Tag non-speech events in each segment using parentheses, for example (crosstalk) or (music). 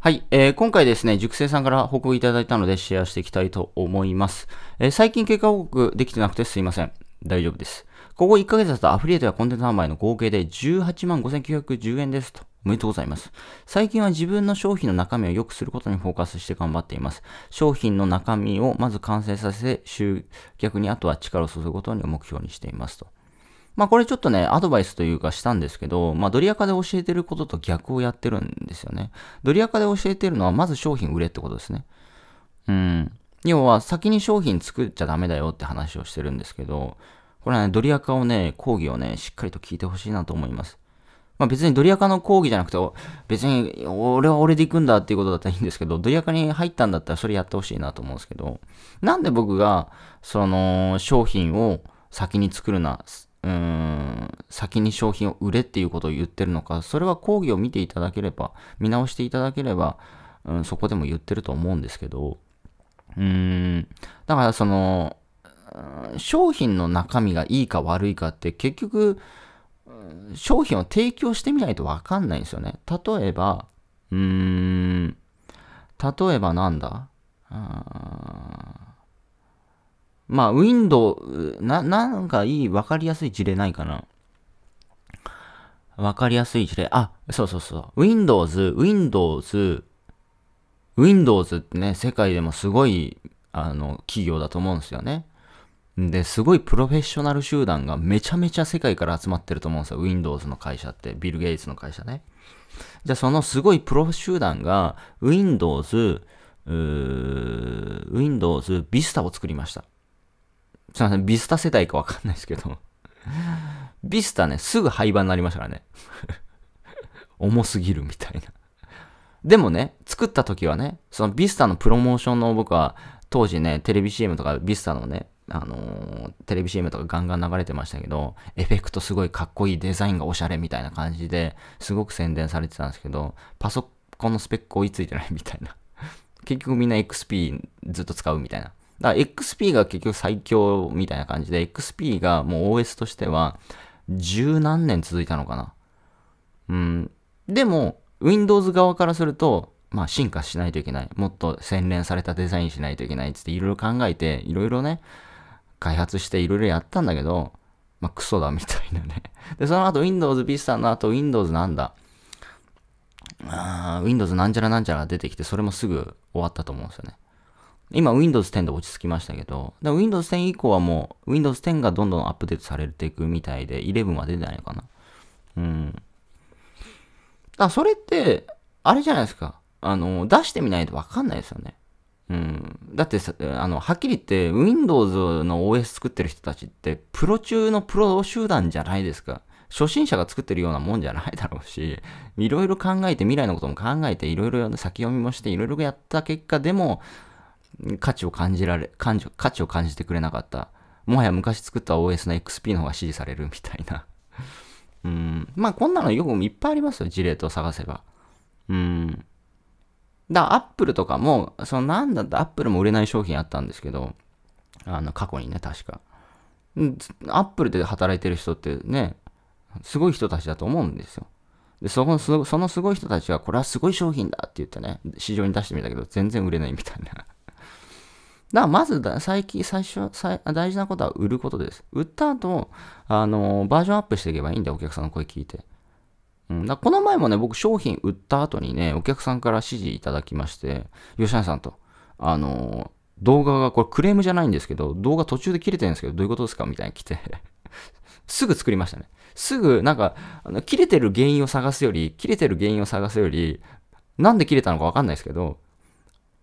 はい、えー、今回ですね、熟成さんから報告いただいたのでシェアしていきたいと思います。えー、最近結果報告できてなくてすいません。大丈夫です。ここ1ヶ月だとアフリエイトやコンテンツ販売の合計で18万5910円ですと。おめでとうございます。最近は自分の商品の中身を良くすることにフォーカスして頑張っています。商品の中身をまず完成させ、集客にあとは力を注ぐことに目標にしていますと。まあこれちょっとね、アドバイスというかしたんですけど、まあドリアカで教えてることと逆をやってるんですよね。ドリアカで教えてるのはまず商品売れってことですね。うん。要は先に商品作っちゃダメだよって話をしてるんですけど、これはね、ドリアカをね、講義をね、しっかりと聞いてほしいなと思います。まあ別にドリアカの講義じゃなくて、別に俺は俺で行くんだっていうことだったらいいんですけど、ドリアカに入ったんだったらそれやってほしいなと思うんですけど、なんで僕が、その、商品を先に作るな、うん、先に商品を売れっていうことを言ってるのか、それは講義を見ていただければ、見直していただければ、うん、そこでも言ってると思うんですけど、うーん、だからその、商品の中身がいいか悪いかって結局、商品を提供してみないとわかんないんですよね。例えば、うーん、例えばなんだあーまあ、ウィンドウ、な、なんかいい、わかりやすい事例ないかな。わかりやすい事例。あ、そうそうそう。Windows、Windows、Windows ってね、世界でもすごい、あの、企業だと思うんですよね。で、すごいプロフェッショナル集団がめちゃめちゃ世界から集まってると思うんですよ。Windows の会社って、ビル・ゲイツの会社ね。じゃあ、そのすごいプロ集団が、Windows、Windows Vista を作りました。すいません、ビスタ世代かわかんないですけど、ビスタね、すぐ廃盤になりましたからね。(laughs) 重すぎるみたいな。でもね、作った時はね、そのビスタのプロモーションの僕は、当時ね、テレビ CM とかビスタのね、あのー、テレビ CM とかガンガン流れてましたけど、エフェクトすごいかっこいい、デザインがおしゃれみたいな感じですごく宣伝されてたんですけど、パソコンのスペック追いついてないみたいな。結局みんな XP ずっと使うみたいな。だから XP が結局最強みたいな感じで、XP がもう OS としては十何年続いたのかな。うん。でも、Windows 側からすると、まあ進化しないといけない。もっと洗練されたデザインしないといけないっつっていろいろ考えて、いろいろね、開発していろいろやったんだけど、まあクソだみたいなね。で、その後 Windows Vista の後 Windows なんだ。Windows なんちゃらなんちゃら出てきて、それもすぐ終わったと思うんですよね。今 Windows 10で落ち着きましたけど、Windows 10以降はもう Windows 10がどんどんアップデートされていくみたいで、11は出てないのかな。うん。だそれって、あれじゃないですか。あの、出してみないとわかんないですよね。うん。だってさ、あの、はっきり言って、Windows の OS 作ってる人たちって、プロ中のプロ集団じゃないですか。初心者が作ってるようなもんじゃないだろうし、いろいろ考えて、未来のことも考えて、いろいろ先読みもして、いろいろやった結果でも、価値を感じられ、感価値を感じてくれなかった。もはや昔作った OS の XP の方が支持されるみたいな (laughs) うん。まあこんなのよくいっぱいありますよ。事例と探せば。うん。だ、アップルとかも、そのなんだってアップルも売れない商品あったんですけど、あの、過去にね、確か。アップルで働いてる人ってね、すごい人たちだと思うんですよ。で、その、そのすごい人たちが、これはすごい商品だって言ってね、市場に出してみたけど、全然売れないみたいなだからまず最近、最初、最大事なことは売ることです。売った後、あのー、バージョンアップしていけばいいんだよ、お客さんの声聞いて。うん、だこの前もね、僕商品売った後にね、お客さんから指示いただきまして、吉谷さんと、あのー、動画が、これクレームじゃないんですけど、動画途中で切れてるんですけど、どういうことですかみたいに来て (laughs) すぐ作りましたね。すぐ、なんか、あの切れてる原因を探すより、切れてる原因を探すより、なんで切れたのかわかんないですけど、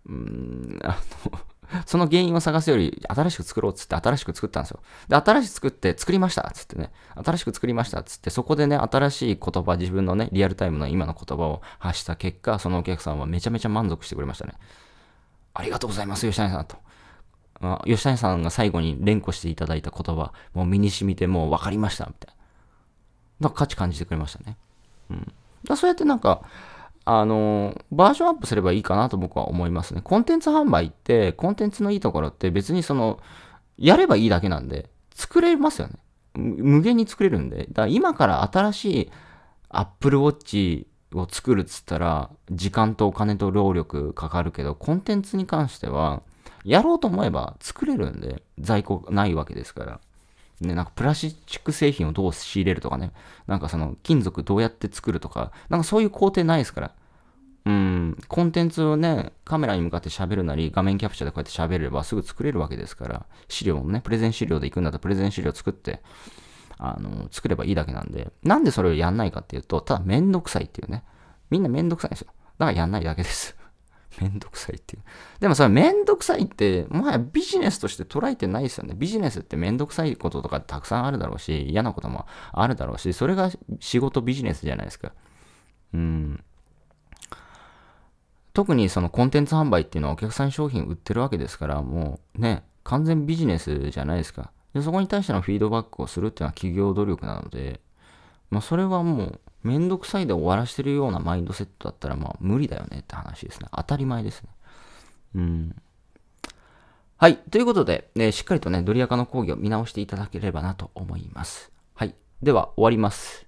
うん、あのその原因を探すより、新しく作ろうっつって、新しく作ったんですよ。で、新しく作って、作りましたっつってね、新しく作りましたっつって、そこでね、新しい言葉、自分のね、リアルタイムの今の言葉を発した結果、そのお客さんはめちゃめちゃ満足してくれましたね。ありがとうございます、吉谷さんと。吉谷さんが最後に連呼していただいた言葉、もう身に染みてもう分かりました、みたいな。んか価値感じてくれましたね。うん。だそうやってなんか、あの、バージョンアップすればいいかなと僕は思いますね。コンテンツ販売って、コンテンツのいいところって別にその、やればいいだけなんで、作れますよね。無限に作れるんで。だから今から新しい Apple Watch を作るっつったら、時間とお金と労力かかるけど、コンテンツに関しては、やろうと思えば作れるんで、在庫ないわけですから。ね、なんかプラスチック製品をどう仕入れるとかね、なんかその金属どうやって作るとか、なんかそういう工程ないですから、うん、コンテンツをね、カメラに向かって喋るなり、画面キャプチャーでこうやって喋ればすぐ作れるわけですから、資料もね、プレゼン資料で行くんだったらプレゼン資料作って、あの、作ればいいだけなんで、なんでそれをやんないかっていうと、ただめんどくさいっていうね。みんなめんどくさいんですよ。だからやんないだけです。めんどくさいっていう。でもそれめんどくさいって、もはやビジネスとして捉えてないですよね。ビジネスってめんどくさいこととかたくさんあるだろうし、嫌なこともあるだろうし、それが仕事ビジネスじゃないですか。うん。特にそのコンテンツ販売っていうのはお客さんに商品売ってるわけですから、もうね、完全ビジネスじゃないですか。で、そこに対してのフィードバックをするっていうのは企業努力なので、まあ、それはもう、めんどくさいで終わらしてるようなマインドセットだったら、まあ、無理だよねって話ですね。当たり前ですね。うん。はい。ということで、ね、しっかりとね、ドリアカの講義を見直していただければなと思います。はい。では、終わります。